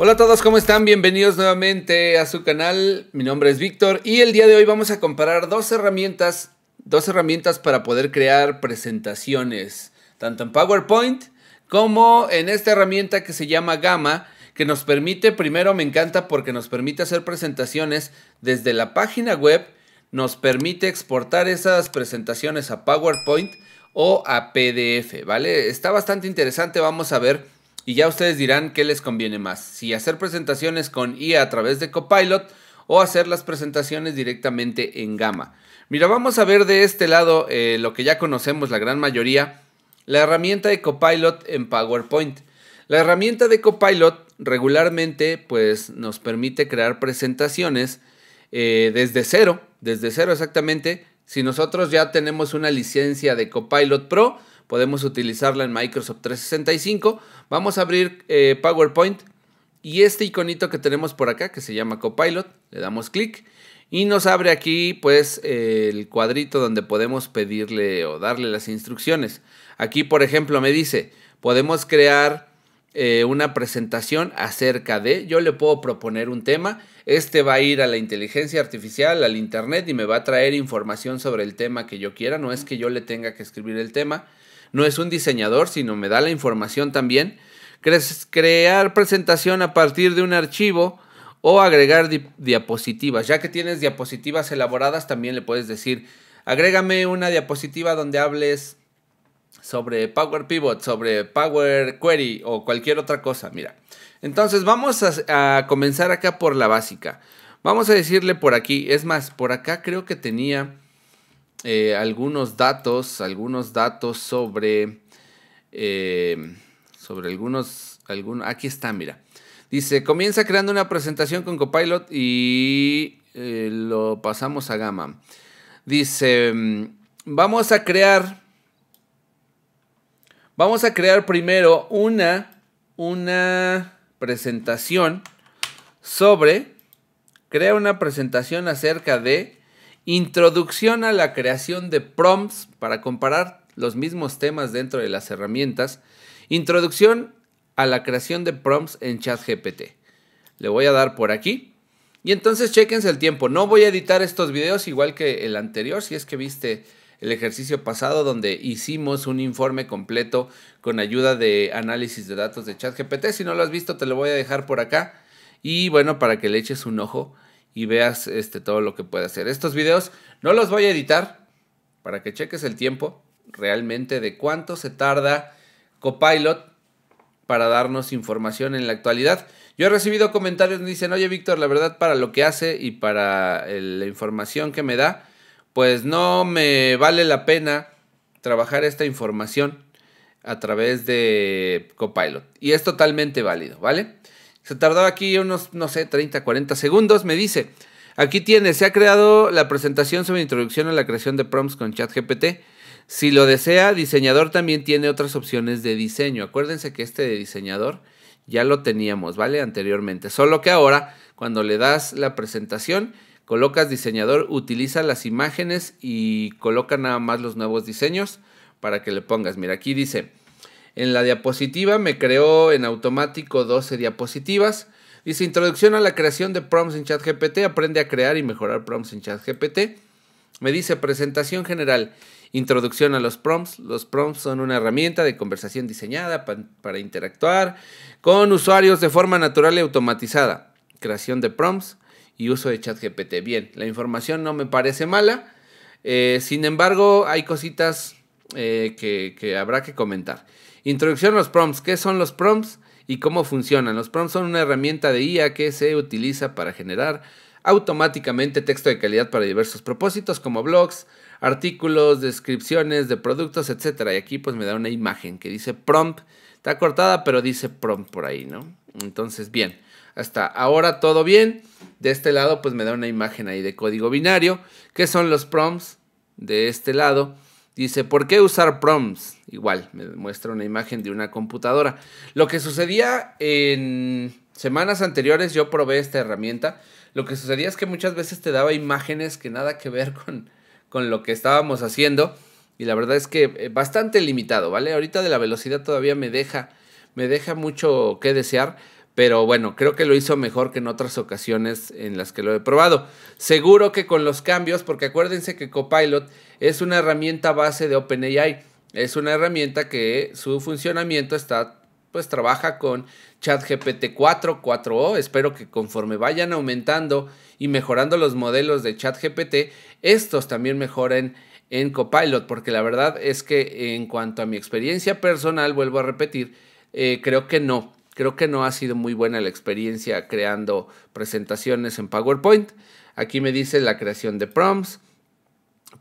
Hola a todos, ¿cómo están? Bienvenidos nuevamente a su canal. Mi nombre es Víctor y el día de hoy vamos a comparar dos herramientas, dos herramientas para poder crear presentaciones, tanto en PowerPoint como en esta herramienta que se llama Gamma, que nos permite, primero me encanta porque nos permite hacer presentaciones desde la página web, nos permite exportar esas presentaciones a PowerPoint o a PDF, ¿vale? Está bastante interesante, vamos a ver y ya ustedes dirán qué les conviene más, si hacer presentaciones con IA a través de Copilot o hacer las presentaciones directamente en Gama. Mira, vamos a ver de este lado eh, lo que ya conocemos la gran mayoría, la herramienta de Copilot en PowerPoint. La herramienta de Copilot regularmente pues, nos permite crear presentaciones eh, desde cero, desde cero exactamente. Si nosotros ya tenemos una licencia de Copilot Pro, podemos utilizarla en Microsoft 365. Vamos a abrir eh, PowerPoint y este iconito que tenemos por acá, que se llama Copilot, le damos clic y nos abre aquí pues eh, el cuadrito donde podemos pedirle o darle las instrucciones. Aquí por ejemplo me dice, podemos crear eh, una presentación acerca de, yo le puedo proponer un tema, este va a ir a la inteligencia artificial, al internet y me va a traer información sobre el tema que yo quiera, no es que yo le tenga que escribir el tema, no es un diseñador, sino me da la información también. crear presentación a partir de un archivo o agregar diapositivas. Ya que tienes diapositivas elaboradas, también le puedes decir, agrégame una diapositiva donde hables sobre Power Pivot, sobre Power Query o cualquier otra cosa. Mira, entonces vamos a comenzar acá por la básica. Vamos a decirle por aquí, es más, por acá creo que tenía eh, algunos datos, algunos datos sobre, eh, sobre algunos, aquí está, mira. Dice, comienza creando una presentación con Copilot y eh, lo pasamos a Gamma. Dice, mm, vamos a crear, vamos a crear primero una, una presentación sobre, crea una presentación acerca de Introducción a la creación de prompts para comparar los mismos temas dentro de las herramientas. Introducción a la creación de prompts en ChatGPT. Le voy a dar por aquí. Y entonces chequense el tiempo. No voy a editar estos videos igual que el anterior, si es que viste el ejercicio pasado donde hicimos un informe completo con ayuda de análisis de datos de ChatGPT. Si no lo has visto, te lo voy a dejar por acá. Y bueno, para que le eches un ojo y veas este, todo lo que puede hacer. Estos videos no los voy a editar para que cheques el tiempo realmente de cuánto se tarda Copilot para darnos información en la actualidad. Yo he recibido comentarios donde dicen, oye Víctor, la verdad para lo que hace y para eh, la información que me da, pues no me vale la pena trabajar esta información a través de Copilot. Y es totalmente válido, ¿vale? Se tardó aquí unos, no sé, 30, 40 segundos. Me dice, aquí tiene, se ha creado la presentación sobre introducción a la creación de prompts con ChatGPT. Si lo desea, diseñador también tiene otras opciones de diseño. Acuérdense que este de diseñador ya lo teníamos, ¿vale? Anteriormente. Solo que ahora, cuando le das la presentación, colocas diseñador, utiliza las imágenes y coloca nada más los nuevos diseños para que le pongas. Mira, aquí dice en la diapositiva, me creó en automático 12 diapositivas. Dice introducción a la creación de prompts en ChatGPT, aprende a crear y mejorar prompts en ChatGPT. Me dice presentación general, introducción a los prompts. Los prompts son una herramienta de conversación diseñada para interactuar con usuarios de forma natural y automatizada. Creación de prompts y uso de ChatGPT. Bien, la información no me parece mala. Eh, sin embargo, hay cositas eh, que habrá que comentar. Introducción a los prompts. ¿Qué son los prompts y cómo funcionan? Los prompts son una herramienta de IA que se utiliza para generar automáticamente texto de calidad para diversos propósitos como blogs, artículos, descripciones de productos, etc. Y aquí pues me da una imagen que dice prompt. Está cortada, pero dice prompt por ahí, ¿no? Entonces, bien. Hasta ahora todo bien. De este lado pues me da una imagen ahí de código binario. ¿Qué son los prompts? De este lado Dice, ¿por qué usar prompts? Igual, me muestra una imagen de una computadora. Lo que sucedía en semanas anteriores, yo probé esta herramienta. Lo que sucedía es que muchas veces te daba imágenes que nada que ver con, con lo que estábamos haciendo. Y la verdad es que eh, bastante limitado, ¿vale? Ahorita de la velocidad todavía me deja, me deja mucho que desear pero bueno, creo que lo hizo mejor que en otras ocasiones en las que lo he probado. Seguro que con los cambios, porque acuérdense que Copilot es una herramienta base de OpenAI, es una herramienta que su funcionamiento está pues trabaja con ChatGPT 4, 4O. Espero que conforme vayan aumentando y mejorando los modelos de ChatGPT, estos también mejoren en Copilot, porque la verdad es que en cuanto a mi experiencia personal, vuelvo a repetir, eh, creo que no. Creo que no ha sido muy buena la experiencia creando presentaciones en PowerPoint. Aquí me dice la creación de prompts.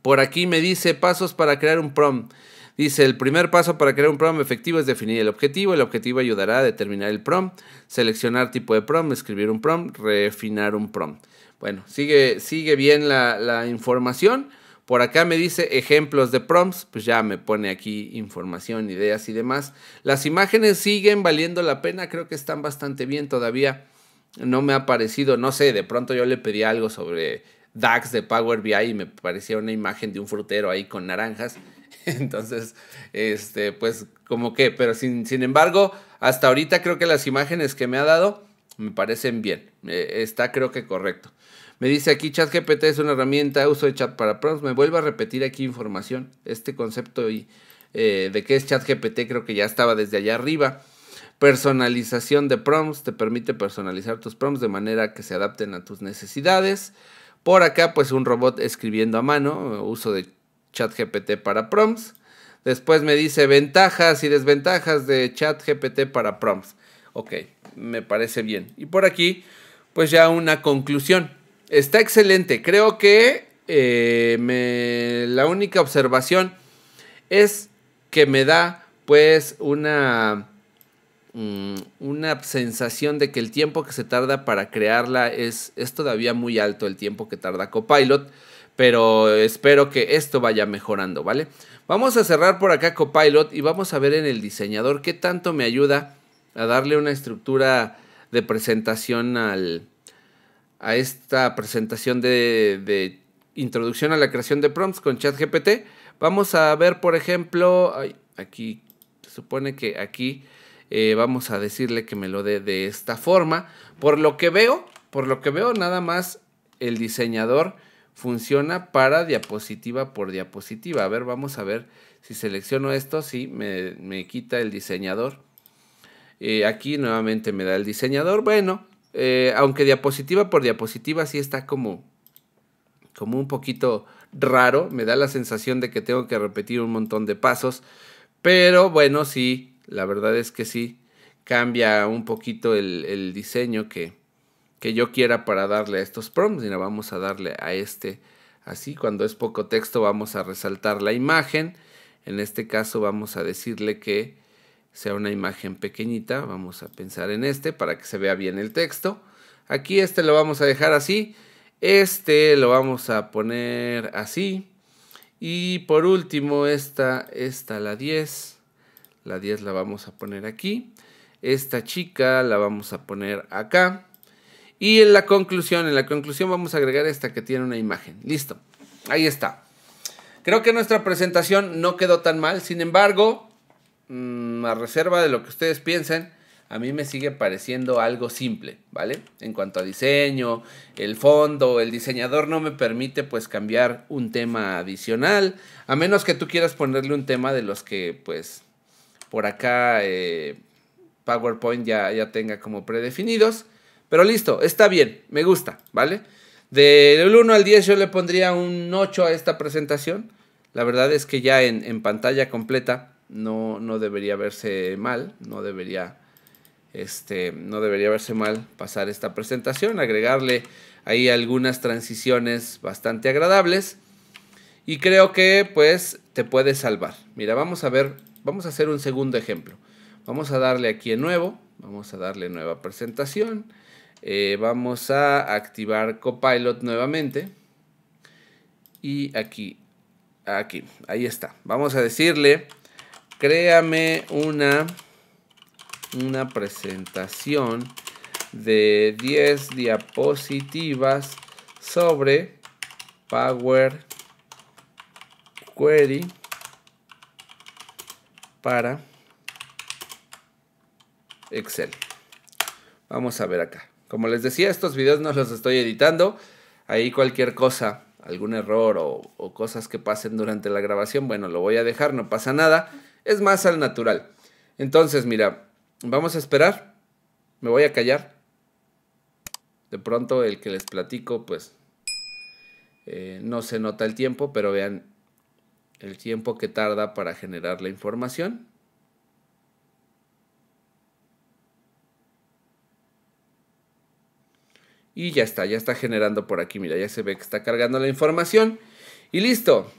Por aquí me dice pasos para crear un prompt. Dice, el primer paso para crear un prompt efectivo es definir el objetivo. El objetivo ayudará a determinar el prompt, seleccionar tipo de prompt, escribir un prompt, refinar un prompt. Bueno, sigue, sigue bien la, la información. Por acá me dice ejemplos de prompts, pues ya me pone aquí información, ideas y demás. Las imágenes siguen valiendo la pena, creo que están bastante bien todavía. No me ha parecido, no sé, de pronto yo le pedí algo sobre DAX de Power BI y me parecía una imagen de un frutero ahí con naranjas. Entonces, este, pues como que, pero sin, sin embargo, hasta ahorita creo que las imágenes que me ha dado me parecen bien. Eh, está creo que correcto. Me dice aquí, ChatGPT es una herramienta, uso de chat para prompts. Me vuelvo a repetir aquí información, este concepto y, eh, de qué es ChatGPT creo que ya estaba desde allá arriba. Personalización de prompts, te permite personalizar tus prompts de manera que se adapten a tus necesidades. Por acá, pues un robot escribiendo a mano, uso de ChatGPT para prompts. Después me dice ventajas y desventajas de ChatGPT para prompts. Ok, me parece bien. Y por aquí, pues ya una conclusión. Está excelente. Creo que eh, la única observación es que me da pues una, mm, una sensación de que el tiempo que se tarda para crearla es, es todavía muy alto el tiempo que tarda Copilot, pero espero que esto vaya mejorando, ¿vale? Vamos a cerrar por acá Copilot y vamos a ver en el diseñador qué tanto me ayuda a darle una estructura de presentación al, a esta presentación de, introducción a la creación de prompts con ChatGPT. Vamos a ver, por ejemplo, aquí se supone que aquí eh, vamos a decirle que me lo dé de esta forma. Por lo que veo, por lo que veo, nada más el diseñador funciona para diapositiva por diapositiva. A ver, vamos a ver si selecciono esto, sí, me, quita el diseñador. Eh, aquí nuevamente me da el diseñador. Bueno, eh, aunque diapositiva por diapositiva sí está como, como un poquito raro, me da la sensación de que tengo que repetir un montón de pasos, pero bueno, sí, la verdad es que sí, cambia un poquito el, diseño que, que yo quiera para darle a estos prompts. Mira, vamos a darle a este así. Cuando es poco texto vamos a resaltar la imagen. En este caso vamos a decirle que sea una imagen pequeñita. Vamos a pensar en este para que se vea bien el texto. Aquí este lo vamos a dejar así. Este lo vamos a poner así. Y por último, esta, esta la 10. La 10 la vamos a poner aquí. Esta chica la vamos a poner acá. Y en la conclusión, en la conclusión vamos a agregar esta que tiene una imagen. Listo. Ahí está. Creo que nuestra presentación no quedó tan mal. Sin embargo, Mm, a reserva de lo que ustedes piensen, a mí me sigue pareciendo algo simple, ¿vale? En cuanto a diseño, el fondo, el diseñador no me permite pues cambiar un tema adicional, a menos que tú quieras ponerle un tema de los que pues por acá eh, PowerPoint ya, ya tenga como predefinidos, pero listo, está bien, me gusta, ¿vale? Del 1 al 10 yo le pondría un 8 a esta presentación, la verdad es que ya en, en pantalla completa no, debería verse mal, no debería, este, no debería verse mal pasar esta presentación, agregarle ahí algunas transiciones bastante agradables y creo que pues te puede salvar. Mira, vamos a ver, vamos a hacer un segundo ejemplo. Vamos a darle aquí en nuevo, vamos a darle nueva presentación, eh, vamos a activar Copilot nuevamente y aquí, aquí, ahí está. Vamos a decirle créame una, una presentación de 10 diapositivas sobre Power Query para Excel. Vamos a ver acá. Como les decía, estos videos no los estoy editando. Ahí cualquier cosa, algún error o cosas que pasen durante la grabación, bueno, lo voy a dejar, no pasa nada es más al natural. Entonces, mira, vamos a esperar. Me voy a callar. De pronto el que les platico, pues eh, no se nota el tiempo, pero vean el tiempo que tarda para generar la información. Y ya está, ya está generando por aquí. Mira, ya se ve que está cargando la información. Y listo.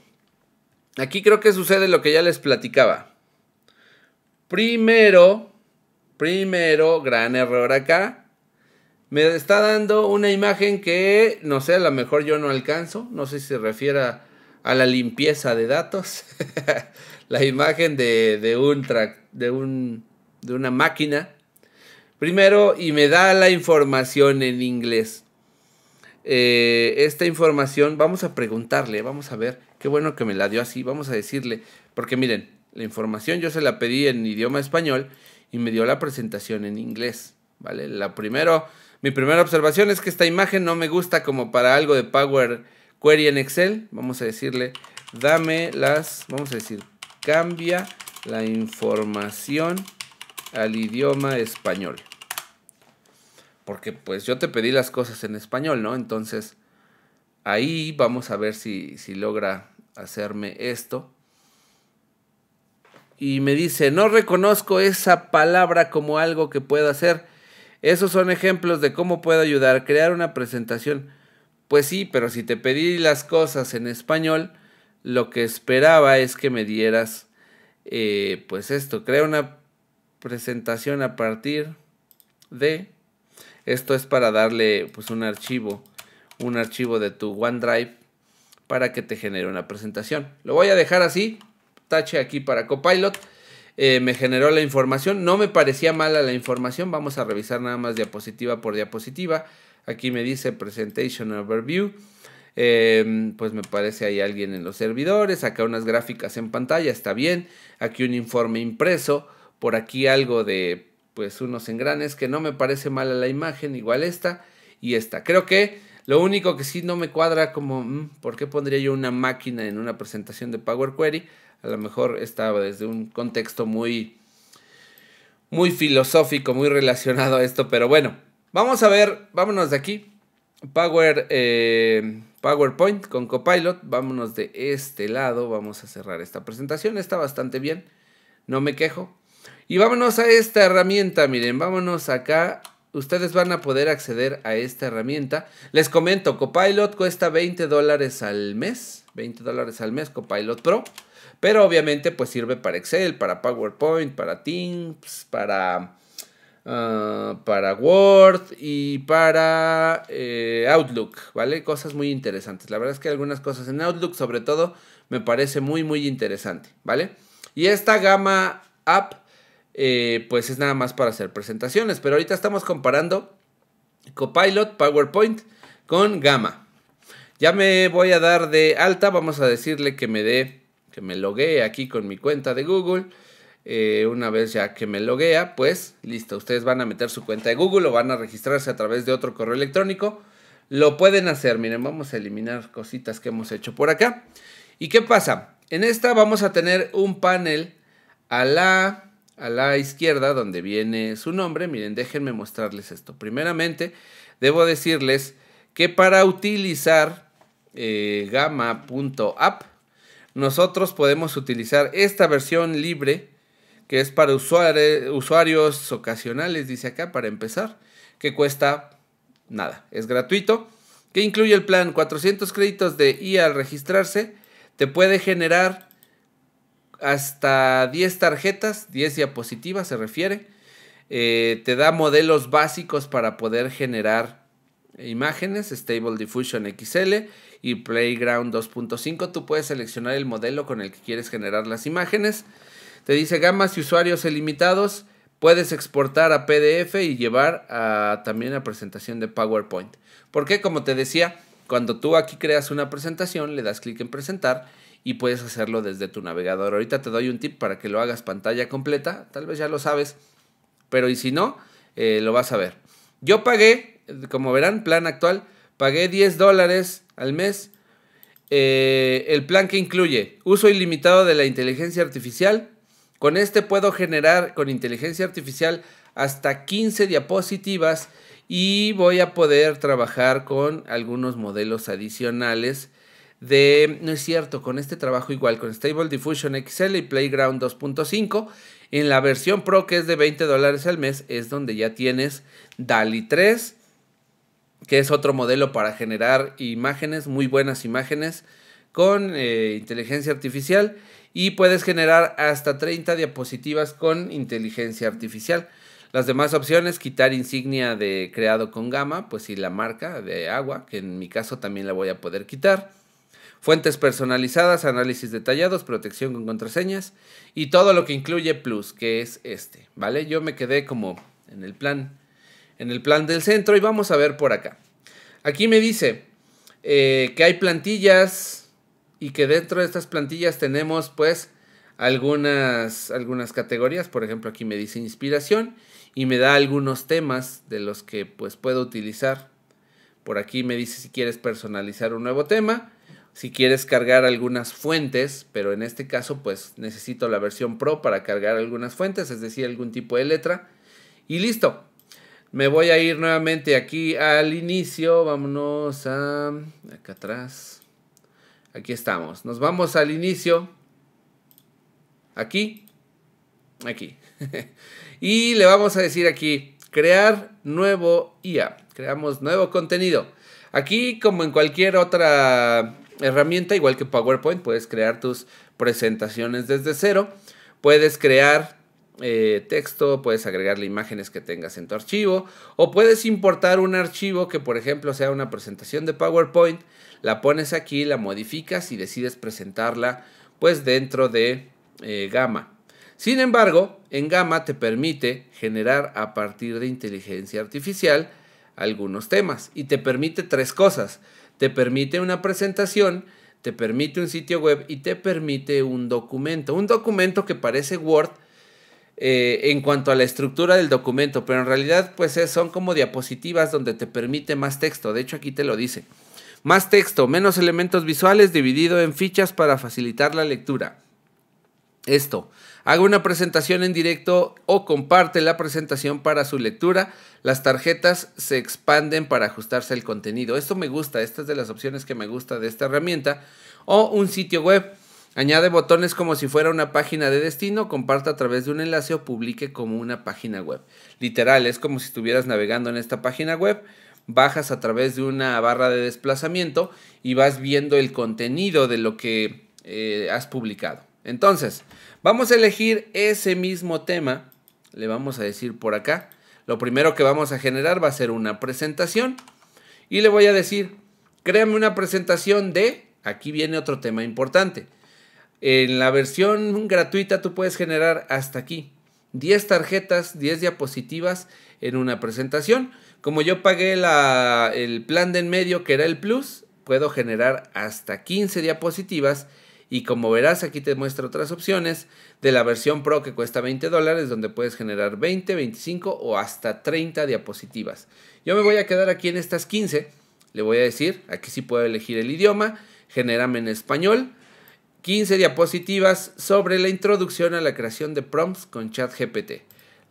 Aquí creo que sucede lo que ya les platicaba. Primero, primero, gran error acá. Me está dando una imagen que, no sé, a lo mejor yo no alcanzo. No sé si se refiere a, la limpieza de datos. la imagen de, de un track, de, un, de una máquina. Primero, y me da la información en inglés. Eh, esta información, vamos a preguntarle, vamos a ver. Qué bueno que me la dio así, vamos a decirle. Porque miren, la información yo se la pedí en idioma español y me dio la presentación en inglés, ¿vale? La primero, mi primera observación es que esta imagen no me gusta como para algo de Power Query en Excel. Vamos a decirle, dame las, vamos a decir, cambia la información al idioma español. Porque pues yo te pedí las cosas en español, ¿no? Entonces, ahí vamos a ver si, si logra hacerme esto y me dice, no reconozco esa palabra como algo que pueda hacer. Esos son ejemplos de cómo puedo ayudar, crear una presentación. Pues sí, pero si te pedí las cosas en español, lo que esperaba es que me dieras, eh, pues esto, crea una presentación a partir de... Esto es para darle pues un archivo, un archivo de tu OneDrive para que te genere una presentación. Lo voy a dejar así tache aquí para Copilot. Eh, me generó la información. No me parecía mala la información. Vamos a revisar nada más diapositiva por diapositiva. Aquí me dice Presentation Overview. Eh, pues me parece hay alguien en los servidores. Acá unas gráficas en pantalla, está bien. Aquí un informe impreso. Por aquí algo de pues unos engranes que no me parece mala la imagen. Igual esta y esta. Creo que lo único que sí no me cuadra como, mm, ¿por qué pondría yo una máquina en una presentación de Power Query? a lo mejor estaba desde un contexto muy, muy filosófico, muy relacionado a esto, pero bueno, vamos a ver, vámonos de aquí. Power, eh, PowerPoint con Copilot, vámonos de este lado, vamos a cerrar esta presentación, está bastante bien, no me quejo. Y vámonos a esta herramienta, miren, vámonos acá, ustedes van a poder acceder a esta herramienta. Les comento, Copilot cuesta 20 dólares al mes, 20 dólares al mes, Copilot Pro. Pero obviamente pues sirve para Excel, para PowerPoint, para Teams, pues, para, ah, para Word y para eh, Outlook, ¿vale? Cosas muy interesantes. La verdad es que algunas cosas en Outlook sobre todo me parece muy muy interesante, ¿vale? Y esta gama app eh, pues es nada más para hacer presentaciones, pero ahorita estamos comparando Copilot, PowerPoint con Gamma. Ya me voy a dar de alta, vamos a decirle que me dé que me loguee aquí con mi cuenta de Google. Eh, una vez ya que me loguea, pues listo, ustedes van a meter su cuenta de Google o van a registrarse a través de otro correo electrónico. Lo pueden hacer, miren, vamos a eliminar cositas que hemos hecho por acá. ¿Y qué pasa? En esta vamos a tener un panel a la, a la izquierda donde viene su nombre. Miren, déjenme mostrarles esto. Primeramente, debo decirles que para utilizar eh, gamma.app nosotros podemos utilizar esta versión libre que es para usuarios ocasionales, dice acá, para empezar, que cuesta nada, es gratuito, que incluye el plan 400 créditos de IA al registrarse, te puede generar hasta 10 tarjetas, 10 diapositivas se refiere, eh, te da modelos básicos para poder generar imágenes, Stable Diffusion XL, y Playground 2.5. Tú puedes seleccionar el modelo con el que quieres generar las imágenes. Te dice gamas y usuarios ilimitados. Puedes exportar a PDF y llevar a, también a presentación de PowerPoint. Porque como te decía, cuando tú aquí creas una presentación, le das clic en presentar y puedes hacerlo desde tu navegador. Ahorita te doy un tip para que lo hagas pantalla completa. Tal vez ya lo sabes, pero y si no, eh, lo vas a ver. Yo pagué, como verán, plan actual, pagué 10 dólares al mes. Eh, el plan que incluye uso ilimitado de la inteligencia artificial. Con este puedo generar con inteligencia artificial hasta 15 diapositivas y voy a poder trabajar con algunos modelos adicionales de, no es cierto, con este trabajo igual, con Stable Diffusion XL y Playground 2.5. En la versión Pro, que es de 20 dólares al mes, es donde ya tienes DALI 3, que es otro modelo para generar imágenes, muy buenas imágenes, con eh, inteligencia artificial y puedes generar hasta 30 diapositivas con inteligencia artificial. Las demás opciones, quitar insignia de creado con gama, pues sí, la marca de agua, que en mi caso también la voy a poder quitar. Fuentes personalizadas, análisis detallados, protección con contraseñas y todo lo que incluye Plus, que es este, ¿vale? Yo me quedé como en el plan en el plan del centro y vamos a ver por acá. Aquí me dice eh, que hay plantillas y que dentro de estas plantillas tenemos pues algunas, algunas categorías. Por ejemplo, aquí me dice inspiración y me da algunos temas de los que pues puedo utilizar. Por aquí me dice si quieres personalizar un nuevo tema, si quieres cargar algunas fuentes, pero en este caso pues necesito la versión Pro para cargar algunas fuentes, es decir, algún tipo de letra. Y listo, me voy a ir nuevamente aquí al inicio. Vámonos a... Acá atrás. Aquí estamos. Nos vamos al inicio. Aquí. Aquí. y le vamos a decir aquí, crear nuevo IA. Creamos nuevo contenido. Aquí, como en cualquier otra herramienta, igual que PowerPoint, puedes crear tus presentaciones desde cero. Puedes crear eh, texto, puedes agregarle imágenes que tengas en tu archivo o puedes importar un archivo que por ejemplo sea una presentación de PowerPoint, la pones aquí, la modificas y decides presentarla pues dentro de eh, Sin embargo, en Gama te permite generar a partir de inteligencia artificial algunos temas y te permite tres cosas. Te permite una presentación, te permite un sitio web y te permite un documento. Un documento que parece Word, eh, en cuanto a la estructura del documento, pero en realidad pues son como diapositivas donde te permite más texto, de hecho aquí te lo dice. Más texto, menos elementos visuales dividido en fichas para facilitar la lectura. Esto, haga una presentación en directo o comparte la presentación para su lectura. Las tarjetas se expanden para ajustarse al contenido. Esto me gusta, esta es de las opciones que me gusta de esta herramienta. O un sitio web Añade botones como si fuera una página de destino, comparta a través de un enlace o publique como una página web. Literal, es como si estuvieras navegando en esta página web, bajas a través de una barra de desplazamiento y vas viendo el contenido de lo que eh, has publicado. Entonces, vamos a elegir ese mismo tema, le vamos a decir por acá. Lo primero que vamos a generar va a ser una presentación y le voy a decir, créame una presentación de, aquí viene otro tema importante en la versión gratuita tú puedes generar hasta aquí 10 tarjetas, 10 diapositivas en una presentación. Como yo pagué la, el plan de en medio que era el plus, puedo generar hasta 15 diapositivas y como verás aquí te muestro otras opciones de la versión Pro que cuesta 20 dólares donde puedes generar 20, 25 o hasta 30 diapositivas. Yo me voy a quedar aquí en estas 15, le voy a decir, aquí sí puedo elegir el idioma, Generame en español, 15 diapositivas sobre la introducción a la creación de prompts con ChatGPT.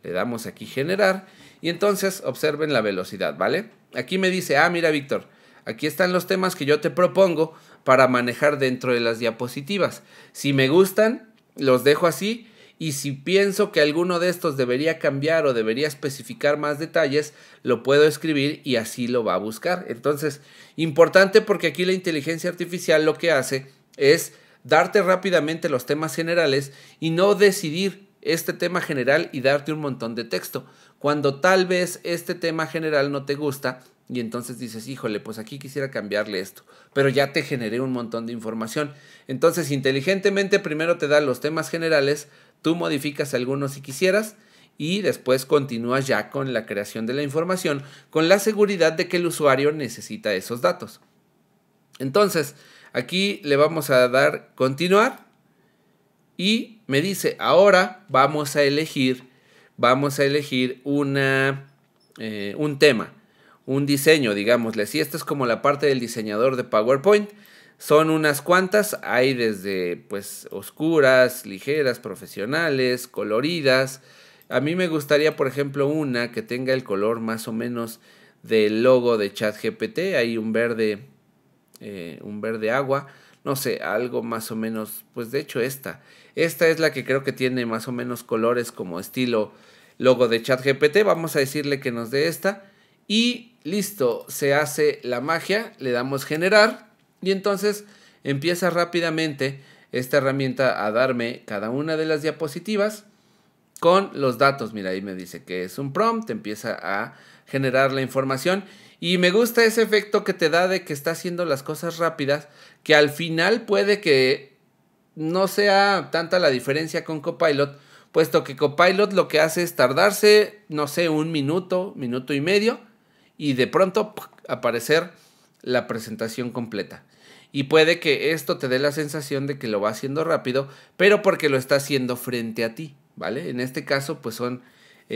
Le damos aquí generar y entonces observen la velocidad, ¿vale? Aquí me dice, ah, mira Víctor, aquí están los temas que yo te propongo para manejar dentro de las diapositivas. Si me gustan, los dejo así y si pienso que alguno de estos debería cambiar o debería especificar más detalles, lo puedo escribir y así lo va a buscar. Entonces, importante porque aquí la inteligencia artificial lo que hace es darte rápidamente los temas generales y no decidir este tema general y darte un montón de texto. Cuando tal vez este tema general no te gusta y entonces dices, híjole, pues aquí quisiera cambiarle esto, pero ya te generé un montón de información. Entonces inteligentemente primero te da los temas generales, tú modificas algunos si quisieras y después continúas ya con la creación de la información con la seguridad de que el usuario necesita esos datos. Entonces, Aquí le vamos a dar continuar y me dice, ahora vamos a elegir, vamos a elegir una, eh, un tema, un diseño, digámosle así. Esta es como la parte del diseñador de PowerPoint. Son unas cuantas, hay desde pues oscuras, ligeras, profesionales, coloridas. A mí me gustaría, por ejemplo, una que tenga el color más o menos del logo de ChatGPT, hay un verde eh, un verde agua, no sé, algo más o menos, pues de hecho esta, esta es la que creo que tiene más o menos colores como estilo logo de ChatGPT, vamos a decirle que nos dé esta y listo, se hace la magia, le damos generar y entonces empieza rápidamente esta herramienta a darme cada una de las diapositivas con los datos. Mira, ahí me dice que es un prompt, empieza a generar la información y me gusta ese efecto que te da de que está haciendo las cosas rápidas, que al final puede que no sea tanta la diferencia con Copilot, puesto que Copilot lo que hace es tardarse, no sé, un minuto, minuto y medio, y de pronto aparecer la presentación completa. Y puede que esto te dé la sensación de que lo va haciendo rápido, pero porque lo está haciendo frente a ti, ¿vale? En este caso, pues son 15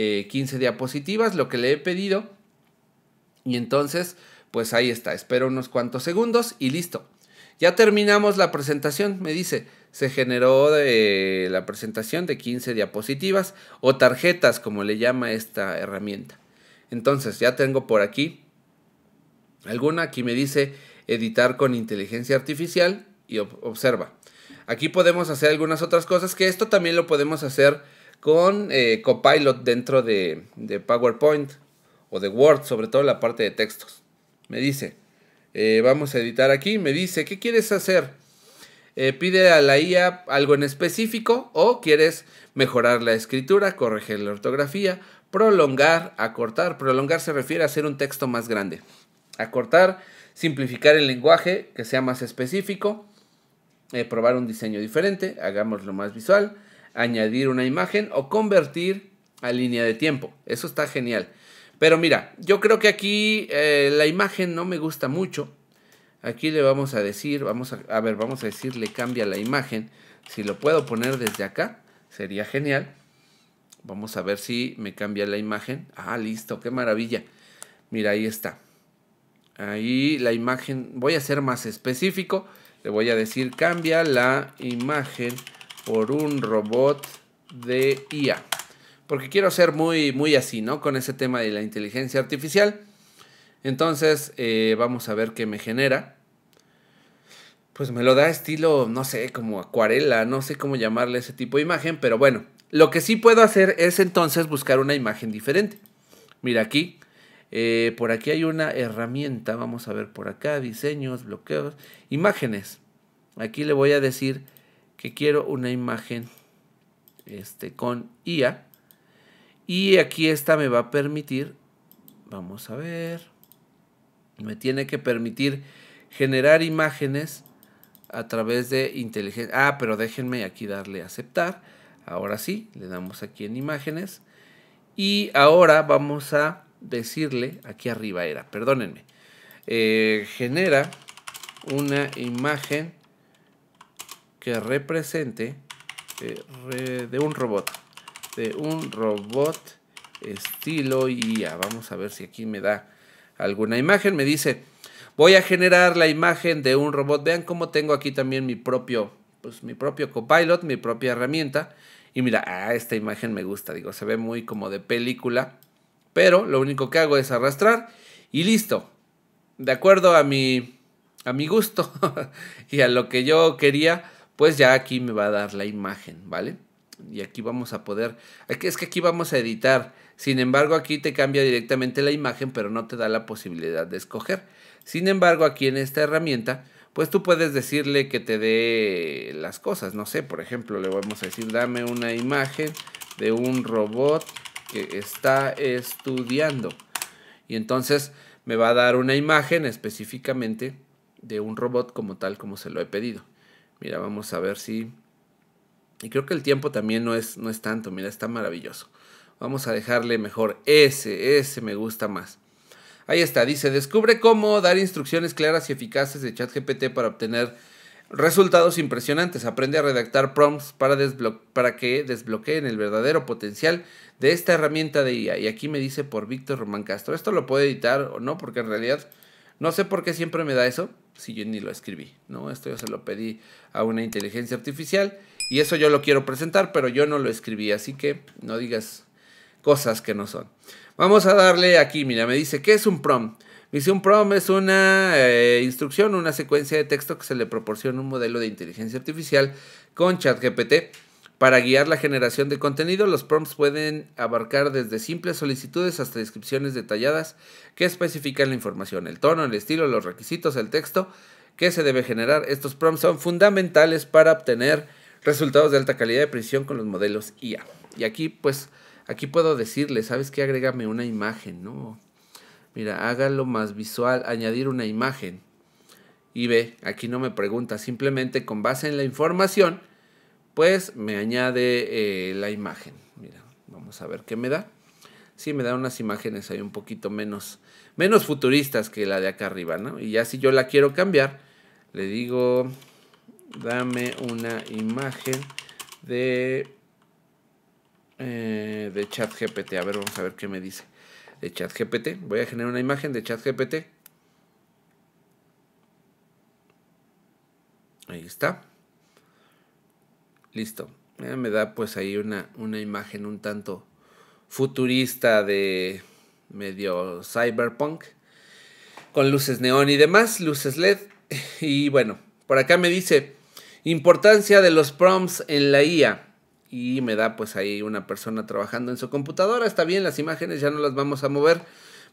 eh, diapositivas, lo que le he pedido y entonces, pues ahí está, espero unos cuantos segundos y listo. Ya terminamos la presentación, me dice. Se generó la presentación de 15 diapositivas o tarjetas, como le llama esta herramienta. Entonces, ya tengo por aquí alguna. Aquí me dice editar con inteligencia artificial y observa. Aquí podemos hacer algunas otras cosas que esto también lo podemos hacer con eh, Copilot dentro de, de PowerPoint o de Word, sobre todo la parte de textos. Me dice, eh, vamos a editar aquí, me dice, ¿qué quieres hacer? Eh, pide a la IA algo en específico o quieres mejorar la escritura, corregir la ortografía, prolongar, acortar. Prolongar se refiere a hacer un texto más grande. Acortar, simplificar el lenguaje, que sea más específico, eh, probar un diseño diferente, hagámoslo más visual, añadir una imagen o convertir a línea de tiempo. Eso está genial. Pero mira, yo creo que aquí eh, la imagen no me gusta mucho. Aquí le vamos a decir, vamos a, a ver, vamos a decirle cambia la imagen. Si lo puedo poner desde acá, sería genial. Vamos a ver si me cambia la imagen. Ah, listo, qué maravilla. Mira, ahí está. Ahí la imagen, voy a ser más específico. Le voy a decir, cambia la imagen por un robot de IA porque quiero ser muy, muy así, ¿no? Con ese tema de la inteligencia artificial. Entonces, eh, vamos a ver qué me genera. Pues me lo da estilo, no sé, como acuarela, no sé cómo llamarle ese tipo de imagen, pero bueno, lo que sí puedo hacer es entonces buscar una imagen diferente. Mira aquí, eh, por aquí hay una herramienta, vamos a ver por acá, diseños, bloqueos, imágenes. Aquí le voy a decir que quiero una imagen este, con IA. Y aquí esta me va a permitir, vamos a ver, me tiene que permitir generar imágenes a través de inteligencia. Ah, pero déjenme aquí darle a aceptar. Ahora sí, le damos aquí en imágenes. Y ahora vamos a decirle, aquí arriba era, perdónenme, eh, genera una imagen que represente eh, de un robot de este, un robot estilo IA. Vamos a ver si aquí me da alguna imagen. Me dice, voy a generar la imagen de un robot. Vean cómo tengo aquí también mi propio, pues mi propio copilot, mi propia herramienta. Y mira, ah, esta imagen me gusta, digo, se ve muy como de película. Pero lo único que hago es arrastrar y listo. De acuerdo a mi, a mi gusto y a lo que yo quería, pues ya aquí me va a dar la imagen, ¿vale? y aquí vamos a poder, es que aquí vamos a editar, sin embargo aquí te cambia directamente la imagen pero no te da la posibilidad de escoger. Sin embargo aquí en esta herramienta pues tú puedes decirle que te dé las cosas, no sé, por ejemplo le vamos a decir dame una imagen de un robot que está estudiando y entonces me va a dar una imagen específicamente de un robot como tal como se lo he pedido. Mira, vamos a ver si y creo que el tiempo también no es, no es tanto, mira, está maravilloso. Vamos a dejarle mejor ese, ese me gusta más. Ahí está, dice, descubre cómo dar instrucciones claras y eficaces de ChatGPT para obtener resultados impresionantes. Aprende a redactar prompts para, para que desbloqueen el verdadero potencial de esta herramienta de IA. Y aquí me dice por Víctor Román Castro, esto lo puedo editar o no, porque en realidad no sé por qué siempre me da eso, si yo ni lo escribí, ¿no? Esto yo se lo pedí a una inteligencia artificial. Y eso yo lo quiero presentar, pero yo no lo escribí, así que no digas cosas que no son. Vamos a darle aquí, mira, me dice, ¿qué es un prompt? dice, un prompt es una eh, instrucción, una secuencia de texto que se le proporciona un modelo de inteligencia artificial con ChatGPT. Para guiar la generación de contenido, los prompts pueden abarcar desde simples solicitudes hasta descripciones detalladas que especifican la información, el tono, el estilo, los requisitos, el texto que se debe generar. Estos prompts son fundamentales para obtener Resultados de alta calidad de precisión con los modelos IA. Y aquí, pues, aquí puedo decirle, ¿sabes qué? Agrégame una imagen, ¿no? Mira, hágalo más visual, añadir una imagen. Y ve, aquí no me pregunta, simplemente con base en la información, pues me añade eh, la imagen. Mira, vamos a ver qué me da. Sí, me da unas imágenes ahí un poquito menos, menos futuristas que la de acá arriba, ¿no? Y ya si yo la quiero cambiar, le digo, dame una imagen de, eh, de ChatGPT. A ver, vamos a ver qué me dice. De ChatGPT. Voy a generar una imagen de ChatGPT. Ahí está. Listo. me da pues ahí una, una imagen un tanto futurista de medio cyberpunk. Con luces neón y demás, luces LED. Y bueno, por acá me dice, Importancia de los prompts en la IA. Y me da pues ahí una persona trabajando en su computadora. Está bien, las imágenes ya no las vamos a mover.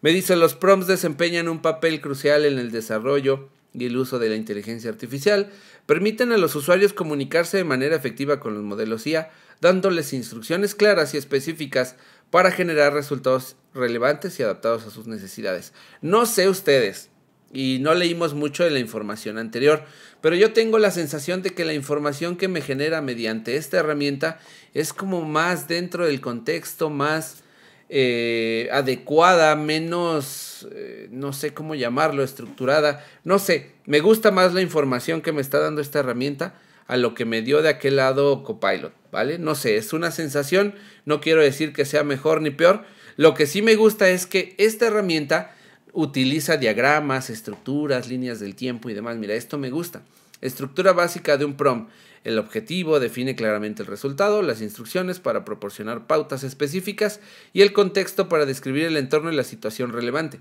Me dice, los prompts desempeñan un papel crucial en el desarrollo y el uso de la inteligencia artificial. Permiten a los usuarios comunicarse de manera efectiva con los modelos IA, dándoles instrucciones claras y específicas para generar resultados relevantes y adaptados a sus necesidades. No sé ustedes, y no leímos mucho de la información anterior, pero yo tengo la sensación de que la información que me genera mediante esta herramienta es como más dentro del contexto, más eh, adecuada, menos, eh, no sé cómo llamarlo, estructurada, no sé, me gusta más la información que me está dando esta herramienta a lo que me dio de aquel lado Copilot, ¿vale? No sé, es una sensación, no quiero decir que sea mejor ni peor, lo que sí me gusta es que esta herramienta utiliza diagramas, estructuras, líneas del tiempo y demás. Mira, esto me gusta. Estructura básica de un PROM. El objetivo define claramente el resultado, las instrucciones para proporcionar pautas específicas y el contexto para describir el entorno y la situación relevante.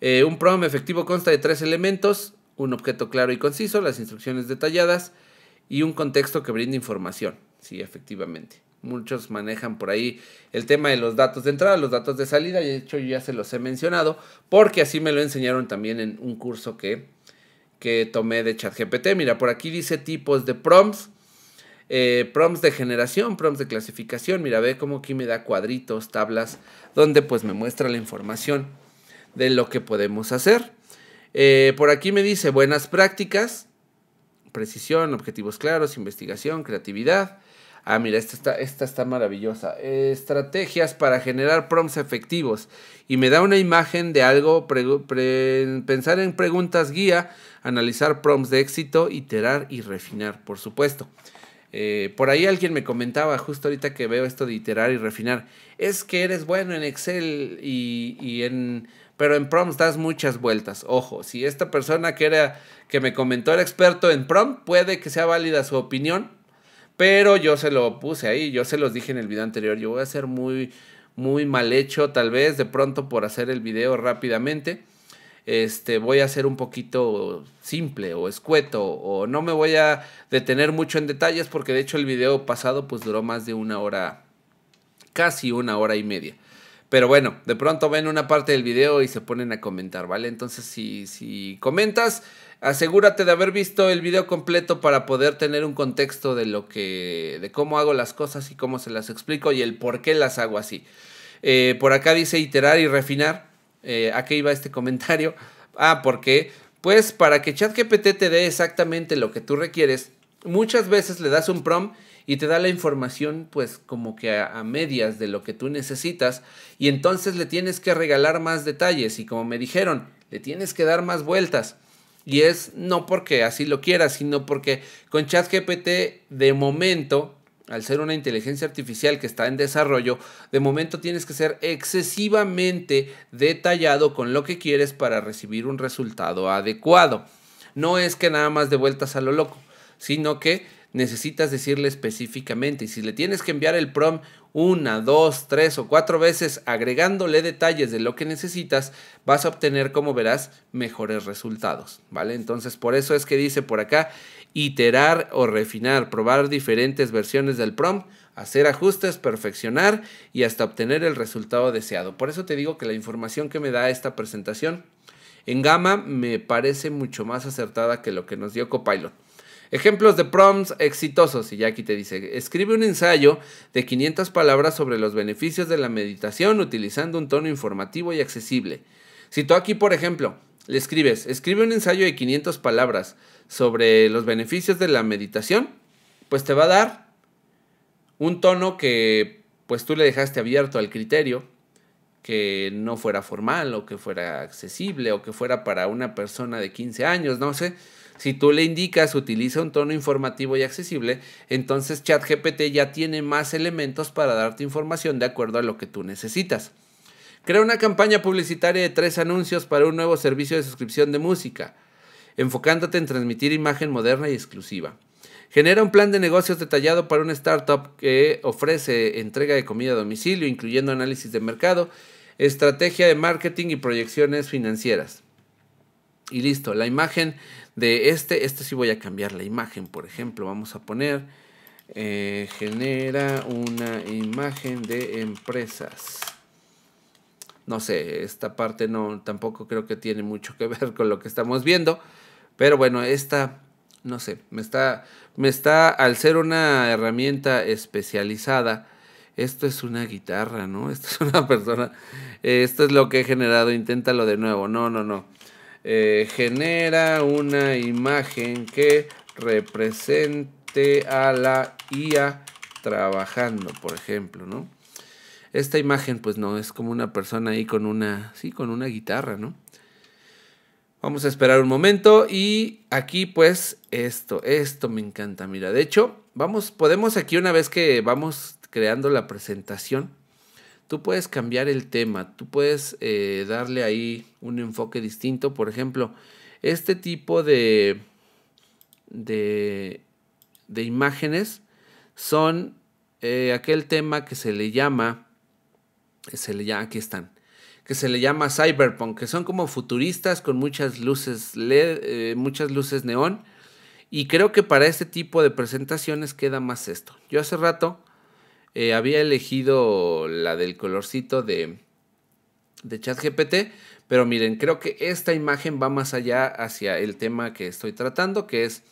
Eh, un PROM efectivo consta de tres elementos, un objeto claro y conciso, las instrucciones detalladas y un contexto que brinde información. Sí, efectivamente. Muchos manejan por ahí el tema de los datos de entrada, los datos de salida, y de hecho yo ya se los he mencionado, porque así me lo enseñaron también en un curso que, tomé de ChatGPT. Mira, por aquí dice tipos de prompts, eh, prompts de generación, prompts de clasificación. Mira, ve cómo aquí me da cuadritos, tablas, donde pues me muestra la información de lo que podemos hacer. Eh, por aquí me dice buenas prácticas, precisión, objetivos claros, investigación, creatividad. Ah, mira, esta está, esta está maravillosa. estrategias para generar prompts efectivos. Y me da una imagen de algo, pensar en preguntas guía, analizar prompts de éxito, iterar y refinar, por supuesto. Eh, por ahí alguien me comentaba, justo ahorita que veo esto de iterar y refinar, es que eres bueno en Excel y, y en pero en prompts das muchas vueltas. Ojo, si esta persona que era que me comentó era experto en prompt, puede que sea válida su opinión, pero yo se lo puse ahí, yo se los dije en el video anterior, yo voy a ser muy, muy mal hecho tal vez de pronto por hacer el video rápidamente. Este, voy a ser un poquito simple o escueto o no me voy a detener mucho en detalles porque de hecho el video pasado pues duró más de una hora, casi una hora y media. Pero bueno, de pronto ven una parte del video y se ponen a comentar, ¿vale? Entonces si, si comentas, Asegúrate de haber visto el video completo para poder tener un contexto de lo que, de cómo hago las cosas y cómo se las explico y el por qué las hago así. Eh, por acá dice iterar y refinar. Eh, ¿A qué iba este comentario? Ah, porque, pues para que ChatGPT te dé exactamente lo que tú requieres, muchas veces le das un prom y te da la información pues como que a, medias de lo que tú necesitas y entonces le tienes que regalar más detalles y como me dijeron, le tienes que dar más vueltas. Y es no porque así lo quieras sino porque con ChatGPT de momento, al ser una inteligencia artificial que está en desarrollo, de momento tienes que ser excesivamente detallado con lo que quieres para recibir un resultado adecuado. No es que nada más de vueltas a lo loco, sino que necesitas decirle específicamente. Y si le tienes que enviar el prom una, dos, tres o cuatro veces agregándole detalles de lo que necesitas, vas a obtener, como verás, mejores resultados, ¿vale? Entonces, por eso es que dice por acá, iterar o refinar, probar diferentes versiones del PROM, hacer ajustes, perfeccionar y hasta obtener el resultado deseado. Por eso te digo que la información que me da esta presentación en gama me parece mucho más acertada que lo que nos dio Copilot. Ejemplos de prompts exitosos, y ya aquí te dice, escribe un ensayo de 500 palabras sobre los beneficios de la meditación utilizando un tono informativo y accesible. Si tú aquí, por ejemplo, le escribes, escribe un ensayo de 500 palabras sobre los beneficios de la meditación, pues te va a dar un tono que pues tú le dejaste abierto al criterio, que no fuera formal o que fuera accesible o que fuera para una persona de 15 años, no sé. Si tú le indicas, utiliza un tono informativo y accesible, entonces ChatGPT ya tiene más elementos para darte información de acuerdo a lo que tú necesitas. Crea una campaña publicitaria de tres anuncios para un nuevo servicio de suscripción de música, enfocándote en transmitir imagen moderna y exclusiva. Genera un plan de negocios detallado para una startup que ofrece entrega de comida a domicilio, incluyendo análisis de mercado, estrategia de marketing y proyecciones financieras. Y listo, la imagen de este, este sí voy a cambiar la imagen, por ejemplo, vamos a poner, eh, genera una imagen de empresas. No sé, esta parte no, tampoco creo que tiene mucho que ver con lo que estamos viendo, pero bueno, esta, no sé, me está, me está, al ser una herramienta especializada, esto es una guitarra, ¿no? Esto es una persona, esto es lo que he generado, inténtalo de nuevo, no, no, no. Eh, genera una imagen que represente a la IA trabajando, por ejemplo, ¿no? Esta imagen, pues no, es como una persona ahí con una, sí, con una guitarra, ¿no? Vamos a esperar un momento y aquí pues esto, esto me encanta. Mira, de hecho, vamos, podemos aquí una vez que vamos creando la presentación, Tú puedes cambiar el tema, tú puedes eh, darle ahí un enfoque distinto. Por ejemplo, este tipo de, de, imágenes son eh, aquel tema que se le llama, se le llama, aquí están, que se le llama cyberpunk, que son como futuristas con muchas luces LED, eh, muchas luces neón. Y creo que para este tipo de presentaciones queda más esto. Yo hace rato eh, había elegido la del colorcito de, de ChatGPT, pero miren, creo que esta imagen va más allá hacia el tema que estoy tratando, que es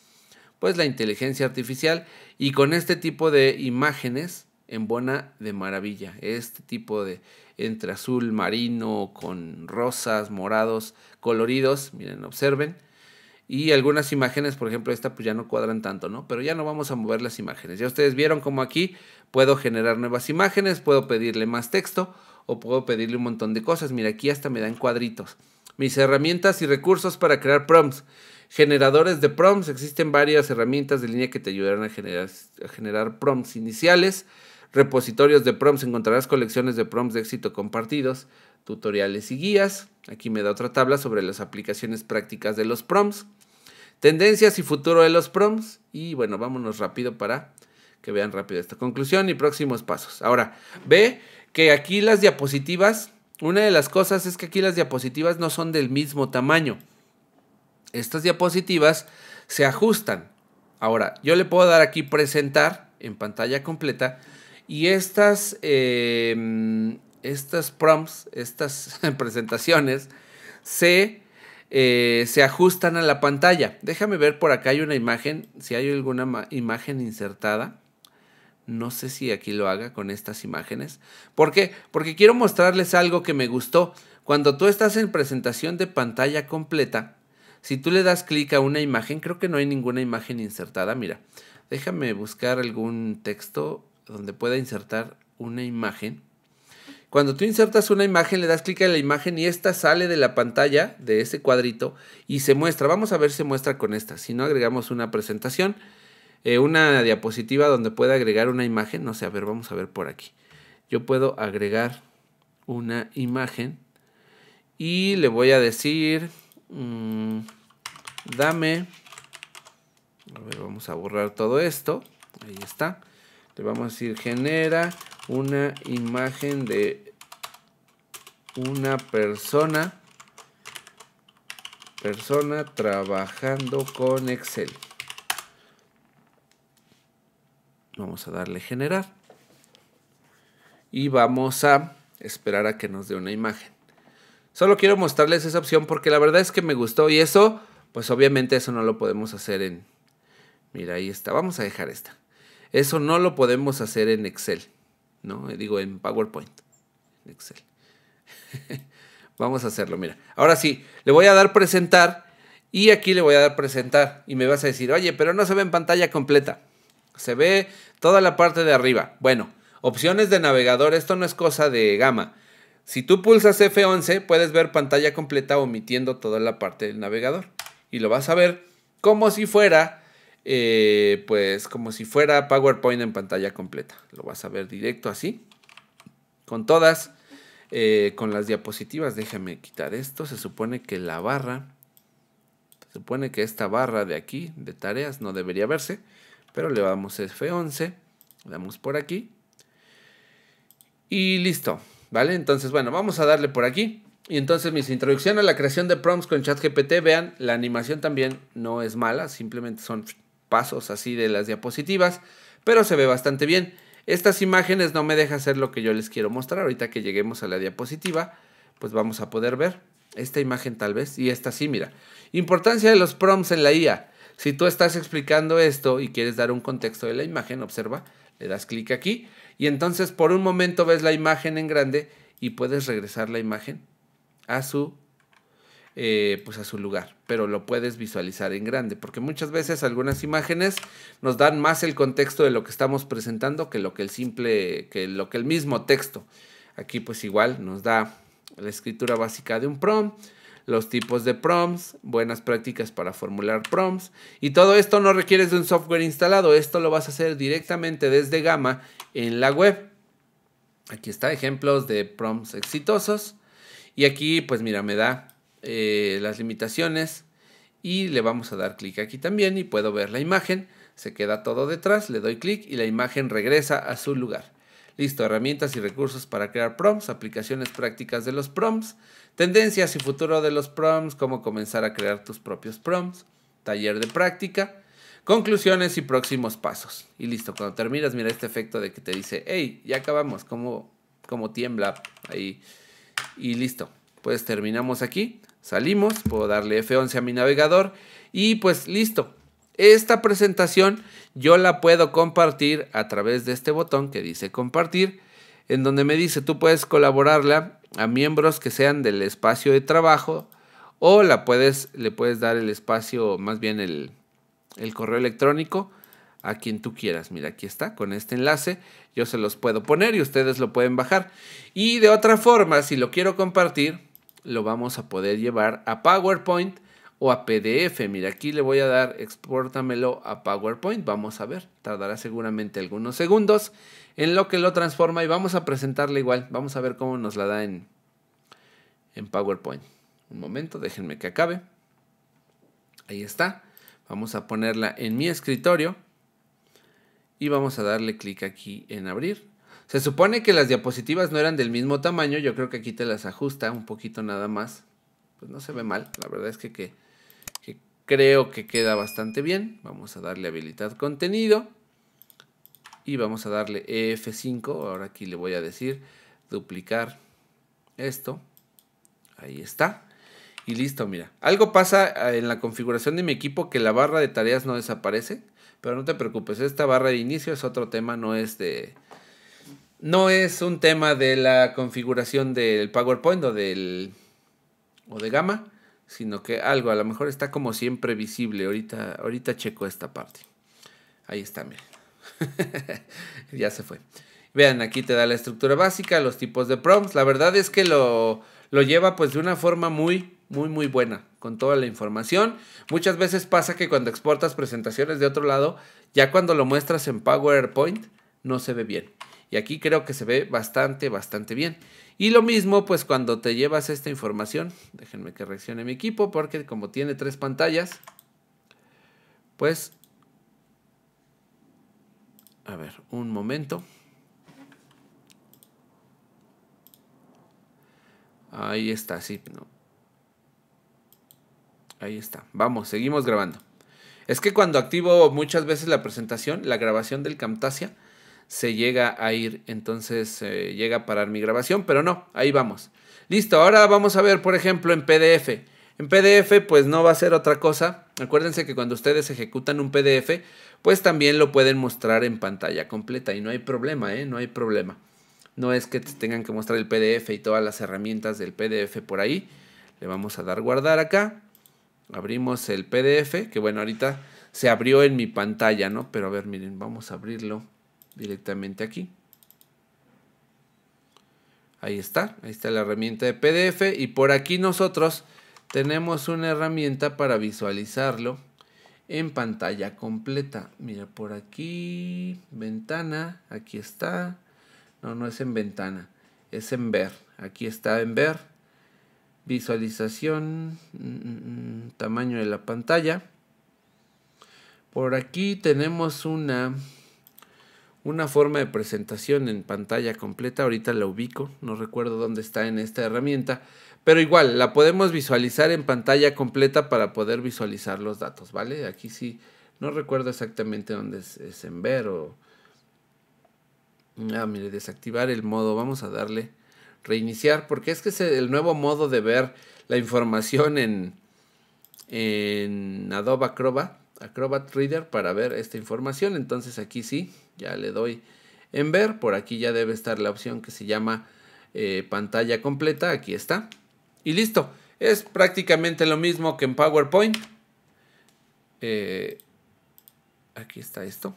pues la inteligencia artificial y con este tipo de imágenes en buena de maravilla. Este tipo de entre azul marino con rosas, morados, coloridos, miren, observen y algunas imágenes, por ejemplo, esta pues ya no cuadran tanto, ¿no? Pero ya no vamos a mover las imágenes. Ya ustedes vieron cómo aquí puedo generar nuevas imágenes, puedo pedirle más texto o puedo pedirle un montón de cosas. Mira, aquí hasta me dan cuadritos. Mis herramientas y recursos para crear prompts. Generadores de prompts. Existen varias herramientas de línea que te ayudarán a generar, a generar prompts iniciales. Repositorios de prompts. Encontrarás colecciones de prompts de éxito compartidos. Tutoriales y guías. Aquí me da otra tabla sobre las aplicaciones prácticas de los prompts. Tendencias y futuro de los prompts. Y bueno, vámonos rápido para que vean rápido esta conclusión y próximos pasos. Ahora, ve que aquí las diapositivas, una de las cosas es que aquí las diapositivas no son del mismo tamaño. Estas diapositivas se ajustan. Ahora, yo le puedo dar aquí presentar en pantalla completa y estas, eh, estas prompts, estas presentaciones se eh, se ajustan a la pantalla. Déjame ver por acá hay una imagen, si hay alguna imagen insertada. No sé si aquí lo haga con estas imágenes. ¿Por qué? Porque quiero mostrarles algo que me gustó. Cuando tú estás en presentación de pantalla completa, si tú le das clic a una imagen, creo que no hay ninguna imagen insertada. Mira, déjame buscar algún texto donde pueda insertar una imagen. Cuando tú insertas una imagen, le das clic a la imagen y esta sale de la pantalla de ese cuadrito y se muestra. Vamos a ver si muestra con esta. Si no, agregamos una presentación, eh, una diapositiva donde pueda agregar una imagen. No sé, a ver, vamos a ver por aquí. Yo puedo agregar una imagen y le voy a decir, mm, dame, a ver, vamos a borrar todo esto. Ahí está. Le vamos a decir, genera una imagen de una persona persona trabajando con Excel. Vamos a darle generar. Y vamos a esperar a que nos dé una imagen. Solo quiero mostrarles esa opción porque la verdad es que me gustó y eso, pues obviamente eso no lo podemos hacer en... Mira, ahí está. Vamos a dejar esta. Eso no lo podemos hacer en Excel. ¿no? Digo, en PowerPoint, Excel. Vamos a hacerlo, mira. Ahora sí, le voy a dar presentar y aquí le voy a dar presentar y me vas a decir, oye, pero no se ve en pantalla completa. Se ve toda la parte de arriba. Bueno, opciones de navegador, esto no es cosa de gama. Si tú pulsas F11, puedes ver pantalla completa omitiendo toda la parte del navegador. Y lo vas a ver como si fuera eh, pues como si fuera PowerPoint en pantalla completa. Lo vas a ver directo así, con todas, eh, con las diapositivas. Déjame quitar esto. Se supone que la barra, se supone que esta barra de aquí, de tareas, no debería verse, pero le damos F11, damos por aquí y listo. ¿Vale? Entonces, bueno, vamos a darle por aquí. Y entonces mis introducción a la creación de prompts con ChatGPT, vean, la animación también no es mala, simplemente son pasos así de las diapositivas, pero se ve bastante bien. Estas imágenes no me dejan hacer lo que yo les quiero mostrar. Ahorita que lleguemos a la diapositiva, pues vamos a poder ver esta imagen tal vez y esta sí, mira. Importancia de los prompts en la IA. Si tú estás explicando esto y quieres dar un contexto de la imagen, observa, le das clic aquí y entonces por un momento ves la imagen en grande y puedes regresar la imagen a su eh, pues a su lugar, pero lo puedes visualizar en grande, porque muchas veces algunas imágenes nos dan más el contexto de lo que estamos presentando que lo que el simple, que lo que el mismo texto. Aquí pues igual nos da la escritura básica de un prompt, los tipos de prompts, buenas prácticas para formular prompts. Y todo esto no requiere de un software instalado, esto lo vas a hacer directamente desde Gama en la web. Aquí está ejemplos de prompts exitosos. Y aquí, pues mira, me da eh, las limitaciones y le vamos a dar clic aquí también y puedo ver la imagen. Se queda todo detrás, le doy clic y la imagen regresa a su lugar. Listo, herramientas y recursos para crear prompts, aplicaciones prácticas de los prompts, tendencias y futuro de los prompts, cómo comenzar a crear tus propios prompts, taller de práctica, conclusiones y próximos pasos. Y listo, cuando terminas, mira este efecto de que te dice, hey, ya acabamos, como, como tiembla ahí. Y listo, pues terminamos aquí. Salimos, puedo darle F11 a mi navegador y pues listo. Esta presentación yo la puedo compartir a través de este botón que dice compartir, en donde me dice tú puedes colaborarla a miembros que sean del espacio de trabajo o la puedes, le puedes dar el espacio, más bien el, el correo electrónico a quien tú quieras. Mira, aquí está, con este enlace yo se los puedo poner y ustedes lo pueden bajar. Y de otra forma, si lo quiero compartir, lo vamos a poder llevar a PowerPoint o a PDF. Mira, aquí le voy a dar exportamelo a PowerPoint. Vamos a ver, tardará seguramente algunos segundos en lo que lo transforma y vamos a presentarle igual. Vamos a ver cómo nos la da en, en PowerPoint. Un momento, déjenme que acabe. Ahí está. Vamos a ponerla en mi escritorio y vamos a darle clic aquí en abrir se supone que las diapositivas no eran del mismo tamaño, yo creo que aquí te las ajusta un poquito nada más. Pues no se ve mal, la verdad es que, creo que queda bastante bien. Vamos a darle habilitar contenido y vamos a darle e F5. Ahora aquí le voy a decir duplicar esto. Ahí está. Y listo, mira. Algo pasa eh, en la configuración de mi equipo que la barra de tareas no desaparece. Pero no te preocupes, esta barra de inicio es otro tema, no es de, no es un tema de la configuración del PowerPoint o del o de Gama, sino que algo a lo mejor está como siempre visible. Ahorita, ahorita checo esta parte. Ahí está, miren. ya se fue. Vean, aquí te da la estructura básica, los tipos de prompts. La verdad es que lo, lo lleva pues de una forma muy, muy, muy buena, con toda la información. Muchas veces pasa que cuando exportas presentaciones de otro lado, ya cuando lo muestras en PowerPoint, no se ve bien. Y aquí creo que se ve bastante, bastante bien. Y lo mismo, pues cuando te llevas esta información, déjenme que reaccione mi equipo, porque como tiene tres pantallas, pues... A ver, un momento. Ahí está, sí, no. Ahí está. Vamos, seguimos grabando. Es que cuando activo muchas veces la presentación, la grabación del Camtasia, se llega a ir. Entonces eh, llega a parar mi grabación, pero no, ahí vamos. Listo, ahora vamos a ver, por ejemplo, en PDF. En PDF, pues no va a ser otra cosa. Acuérdense que cuando ustedes ejecutan un PDF, pues también lo pueden mostrar en pantalla completa y no hay problema, ¿eh? No hay problema. No es que tengan que mostrar el PDF y todas las herramientas del PDF por ahí. Le vamos a dar guardar acá. Abrimos el PDF, que bueno, ahorita se abrió en mi pantalla, ¿no? Pero a ver, miren, vamos a abrirlo directamente aquí. Ahí está, ahí está la herramienta de PDF y por aquí nosotros tenemos una herramienta para visualizarlo en pantalla completa. Mira, por aquí, ventana, aquí está. No, no es en ventana, es en ver. Aquí está en ver. Visualización, mm, mm, mm, tamaño de la pantalla. Por aquí tenemos una una forma de presentación en pantalla completa. Ahorita la ubico, no recuerdo dónde está en esta herramienta, pero igual la podemos visualizar en pantalla completa para poder visualizar los datos, ¿vale? Aquí sí, no recuerdo exactamente dónde es, en ver o... Ah, mire, desactivar el modo, vamos a darle reiniciar, porque es que es el nuevo modo de ver la información en, en Adobe Acrobat, Acrobat Reader para ver esta información, entonces aquí sí, ya le doy en ver, por aquí ya debe estar la opción que se llama eh, pantalla completa, aquí está, y listo, es prácticamente lo mismo que en PowerPoint, eh, aquí está esto,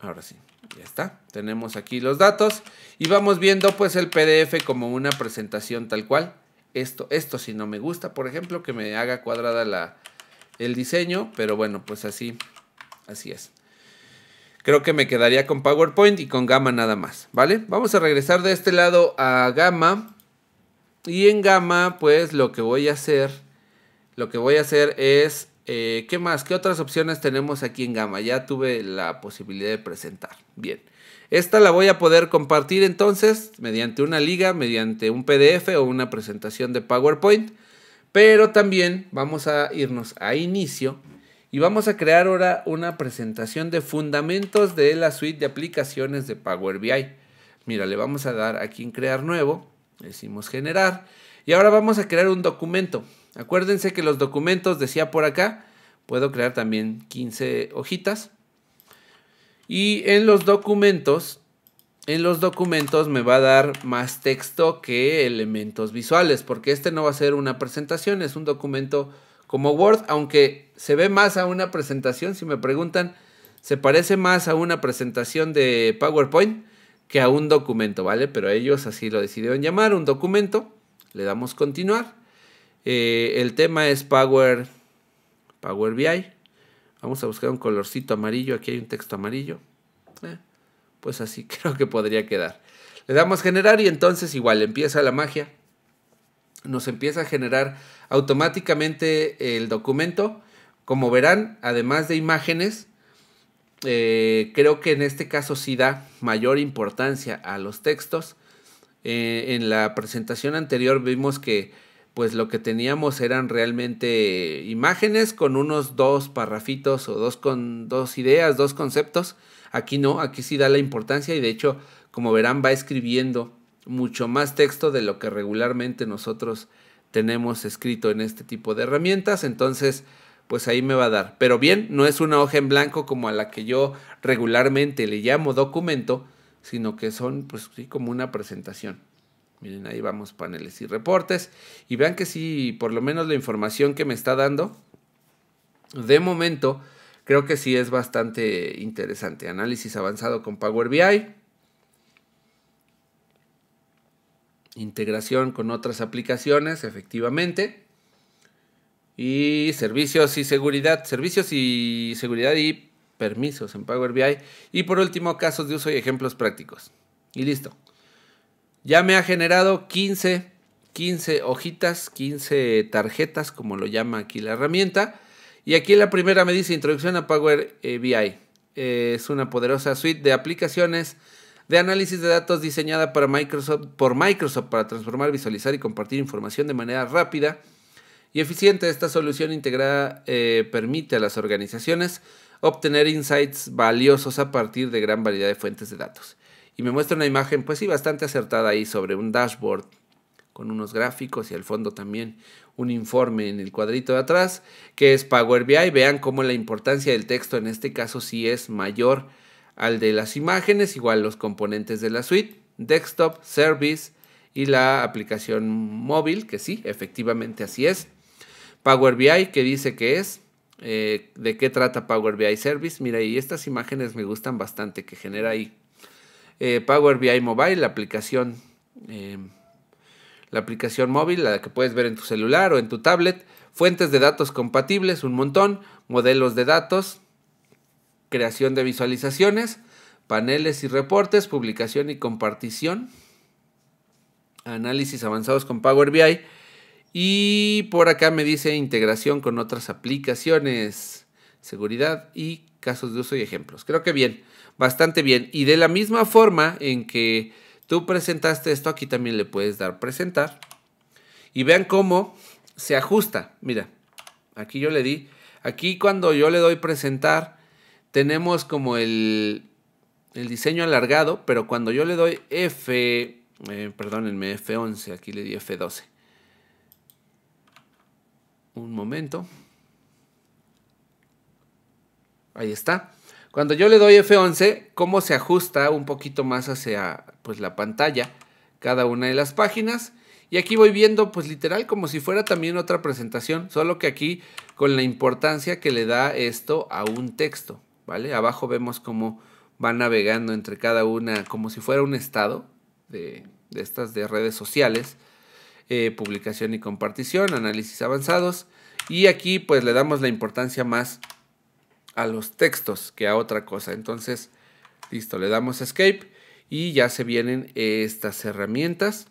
ahora sí, ya está, tenemos aquí los datos y vamos viendo pues el PDF como una presentación tal cual, esto, esto si no me gusta, por ejemplo, que me haga cuadrada la, el diseño, pero bueno, pues así Así es. Creo que me quedaría con PowerPoint y con Gamma nada más, ¿vale? Vamos a regresar de este lado a Gamma. Y en Gamma, pues lo que voy a hacer, lo que voy a hacer es, eh, ¿qué más? ¿Qué otras opciones tenemos aquí en Gamma? Ya tuve la posibilidad de presentar. Bien. Esta la voy a poder compartir entonces mediante una liga, mediante un PDF o una presentación de PowerPoint. Pero también vamos a irnos a inicio y vamos a crear ahora una presentación de fundamentos de la suite de aplicaciones de Power BI. Mira, le vamos a dar aquí en crear nuevo, decimos generar y ahora vamos a crear un documento. Acuérdense que los documentos, decía por acá, puedo crear también 15 hojitas. Y en los documentos, en los documentos me va a dar más texto que elementos visuales, porque este no va a ser una presentación, es un documento como Word, aunque se ve más a una presentación, si me preguntan, se parece más a una presentación de PowerPoint que a un documento, ¿vale? Pero ellos así lo decidieron llamar, un documento. Le damos continuar. Eh, el tema es Power, Power BI. Vamos a buscar un colorcito amarillo. Aquí hay un texto amarillo. Eh, pues así creo que podría quedar. Le damos generar y entonces igual empieza la magia. Nos empieza a generar automáticamente el documento. Como verán, además de imágenes, eh, creo que en este caso sí da mayor importancia a los textos. Eh, en la presentación anterior vimos que pues lo que teníamos eran realmente imágenes con unos dos parrafitos o dos con dos ideas, dos conceptos. Aquí no, aquí sí da la importancia y de hecho, como verán, va escribiendo mucho más texto de lo que regularmente nosotros tenemos escrito en este tipo de herramientas. Entonces, pues ahí me va a dar. Pero bien, no es una hoja en blanco como a la que yo regularmente le llamo documento, sino que son pues sí como una presentación. Miren, ahí vamos paneles y reportes. Y vean que sí, por lo menos la información que me está dando, de momento, creo que sí es bastante interesante. Análisis avanzado con Power BI. integración con otras aplicaciones, efectivamente. Y servicios y seguridad, servicios y seguridad y permisos en Power BI. Y por último, casos de uso y ejemplos prácticos. Y listo. Ya me ha generado 15, 15 hojitas, 15 tarjetas, como lo llama aquí la herramienta. Y aquí la primera me dice introducción a Power eh, BI. es una poderosa suite de aplicaciones de análisis de datos diseñada para Microsoft, por Microsoft para transformar, visualizar y compartir información de manera rápida y eficiente. Esta solución integrada eh, permite a las organizaciones obtener insights valiosos a partir de gran variedad de fuentes de datos. Y me muestra una imagen, pues sí, bastante acertada ahí sobre un dashboard con unos gráficos y al fondo también un informe en el cuadrito de atrás, que es Power BI. Vean cómo la importancia del texto en este caso sí es mayor al de las imágenes, igual los componentes de la suite, desktop, service y la aplicación móvil, que sí, efectivamente así es. Power BI, que dice que es, eh, de qué trata Power BI Service. Mira, y estas imágenes me gustan bastante que genera ahí. Eh, Power BI Mobile, la aplicación, eh, la aplicación móvil, la que puedes ver en tu celular o en tu tablet. Fuentes de datos compatibles, un montón. Modelos de datos, creación de visualizaciones, paneles y reportes, publicación y compartición, análisis avanzados con Power BI y por acá me dice integración con otras aplicaciones, seguridad y casos de uso y ejemplos. Creo que bien, bastante bien. Y de la misma forma en que tú presentaste esto, aquí también le puedes dar presentar. Y vean cómo se ajusta. Mira, aquí yo le di, aquí cuando yo le doy presentar, tenemos como el, diseño alargado, pero cuando yo le doy F, eh, F11, aquí le di F12. Un momento. Ahí está. Cuando yo le doy F11, cómo se ajusta un poquito más hacia pues, la pantalla cada una de las páginas. Y aquí voy viendo, pues literal, como si fuera también otra presentación, solo que aquí con la importancia que le da esto a un texto. ¿vale? Abajo vemos cómo va navegando entre cada una, como si fuera un estado de, estas de redes sociales, eh, publicación y compartición, análisis avanzados, y aquí pues le damos la importancia más a los textos que a otra cosa. Entonces, listo, le damos escape y ya se vienen estas herramientas.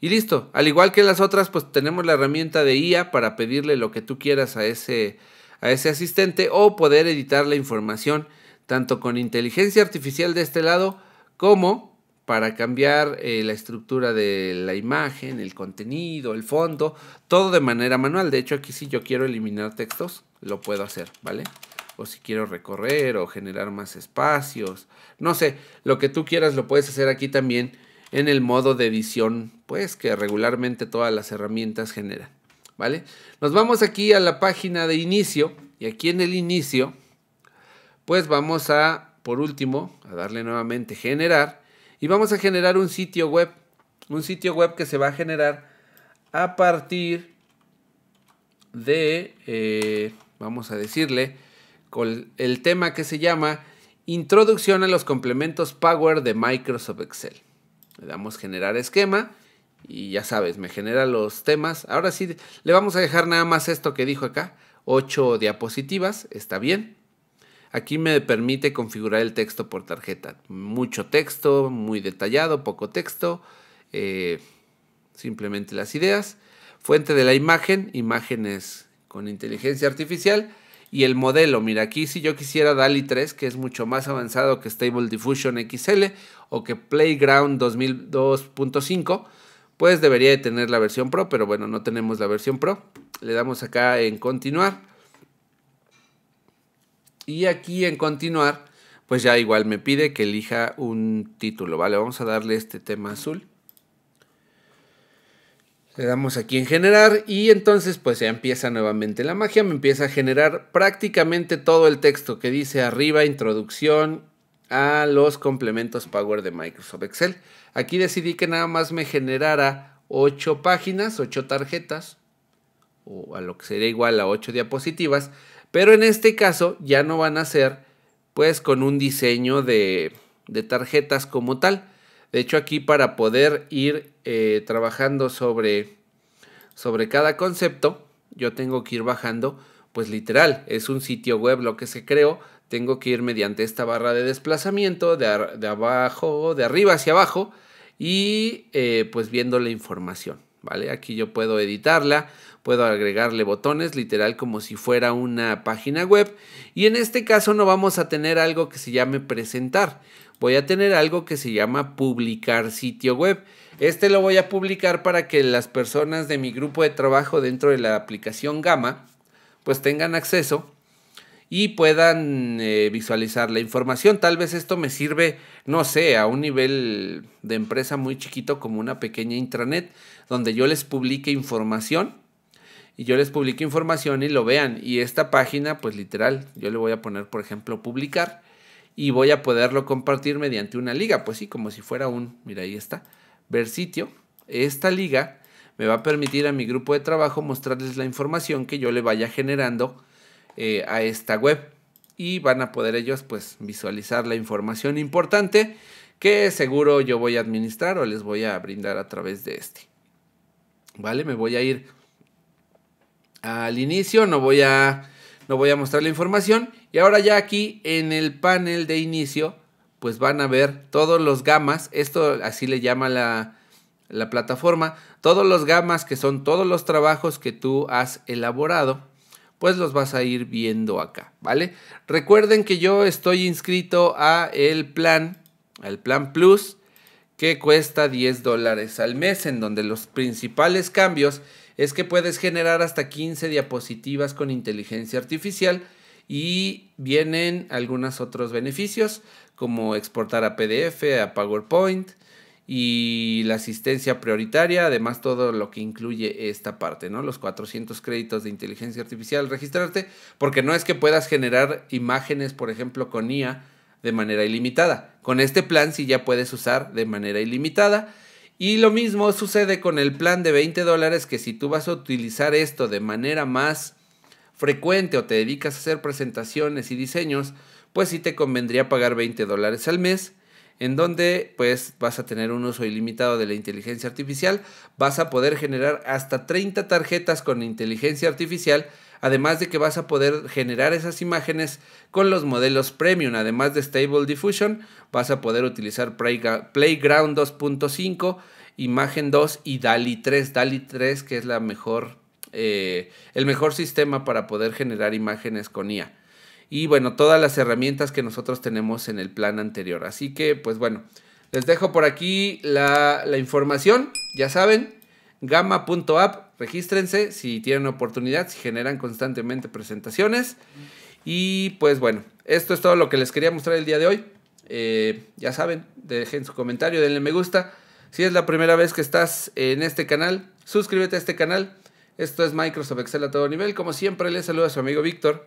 Y listo, al igual que las otras, pues tenemos la herramienta de IA para pedirle lo que tú quieras a ese a ese asistente o poder editar la información, tanto con inteligencia artificial de este lado como para cambiar eh, la estructura de la imagen, el contenido, el fondo, todo de manera manual. De hecho, aquí si yo quiero eliminar textos, lo puedo hacer, ¿vale? O si quiero recorrer o generar más espacios, no sé, lo que tú quieras lo puedes hacer aquí también en el modo de edición, pues que regularmente todas las herramientas generan. Nos vamos aquí a la página de inicio y aquí en el inicio, pues vamos a, por último, a darle nuevamente generar y vamos a generar un sitio web, un sitio web que se va a generar a partir de, eh, vamos a decirle, con el tema que se llama Introducción a los complementos Power de Microsoft Excel. Le damos generar esquema y ya sabes, me genera los temas. Ahora sí, le vamos a dejar nada más esto que dijo acá, Ocho diapositivas, está bien. Aquí me permite configurar el texto por tarjeta. Mucho texto, muy detallado, poco texto, eh, simplemente las ideas. Fuente de la imagen, imágenes con inteligencia artificial. Y el modelo, mira, aquí si yo quisiera DALI 3, que es mucho más avanzado que Stable Diffusion XL o que Playground 2002.5 pues debería de tener la versión Pro, pero bueno, no tenemos la versión Pro. Le damos acá en continuar. Y aquí en continuar, pues ya igual me pide que elija un título, ¿vale? Vamos a darle este tema azul. Le damos aquí en generar y entonces pues ya empieza nuevamente la magia, me empieza a generar prácticamente todo el texto que dice arriba, introducción, a los complementos Power de Microsoft Excel. Aquí decidí que nada más me generara 8 páginas, 8 tarjetas, o a lo que sería igual a 8 diapositivas, pero en este caso ya no van a ser pues con un diseño de, de tarjetas como tal. De hecho aquí para poder ir eh, trabajando sobre, sobre cada concepto, yo tengo que ir bajando, pues literal, es un sitio web lo que se creó, tengo que ir mediante esta barra de desplazamiento de, abajo, de arriba hacia abajo y eh, pues viendo la información, ¿vale? Aquí yo puedo editarla, puedo agregarle botones, literal como si fuera una página web y en este caso no vamos a tener algo que se llame presentar, voy a tener algo que se llama publicar sitio web. Este lo voy a publicar para que las personas de mi grupo de trabajo dentro de la aplicación Gama pues tengan acceso y puedan eh, visualizar la información. Tal vez esto me sirve, no sé, a un nivel de empresa muy chiquito como una pequeña intranet, donde yo les publique información y yo les publique información y lo vean. Y esta página, pues literal, yo le voy a poner, por ejemplo, publicar y voy a poderlo compartir mediante una liga, pues sí, como si fuera un, mira, ahí está, ver sitio. Esta liga me va a permitir a mi grupo de trabajo mostrarles la información que yo le vaya generando eh, a esta web y van a poder ellos pues visualizar la información importante que seguro yo voy a administrar o les voy a brindar a través de este. ¿Vale? Me voy a ir al inicio, no voy a no voy a mostrar la información y ahora ya aquí en el panel de inicio pues van a ver todos los gamas, esto así le llama la, la plataforma, todos los gamas que son todos los trabajos que tú has elaborado pues los vas a ir viendo acá, ¿vale? Recuerden que yo estoy inscrito a el plan, al plan plus, que cuesta 10 dólares al mes, en donde los principales cambios es que puedes generar hasta 15 diapositivas con inteligencia artificial y vienen algunos otros beneficios como exportar a PDF, a PowerPoint, y la asistencia prioritaria, además todo lo que incluye esta parte, ¿no? Los 400 créditos de inteligencia artificial, registrarte, porque no es que puedas generar imágenes, por ejemplo, con IA de manera ilimitada. Con este plan sí ya puedes usar de manera ilimitada. Y lo mismo sucede con el plan de 20 dólares, que si tú vas a utilizar esto de manera más frecuente o te dedicas a hacer presentaciones y diseños, pues sí te convendría pagar 20 dólares al mes en donde pues vas a tener un uso ilimitado de la inteligencia artificial, vas a poder generar hasta 30 tarjetas con inteligencia artificial, además de que vas a poder generar esas imágenes con los modelos premium, además de Stable Diffusion, vas a poder utilizar Playground 2.5, Imagen 2 y DALI 3, DALI 3 que es eh, el mejor sistema para poder generar imágenes con IA y bueno, todas las herramientas que nosotros tenemos en el plan anterior. Así que pues bueno, les dejo por aquí la, información, ya saben, gamma.app, regístrense si tienen oportunidad, si generan constantemente presentaciones. Y pues bueno, esto es todo lo que les quería mostrar el día de hoy. Eh, ya saben, dejen su comentario, denle me gusta. Si es la primera vez que estás en este canal, suscríbete a este canal. Esto es Microsoft Excel a todo nivel. Como siempre, les saluda a su amigo Víctor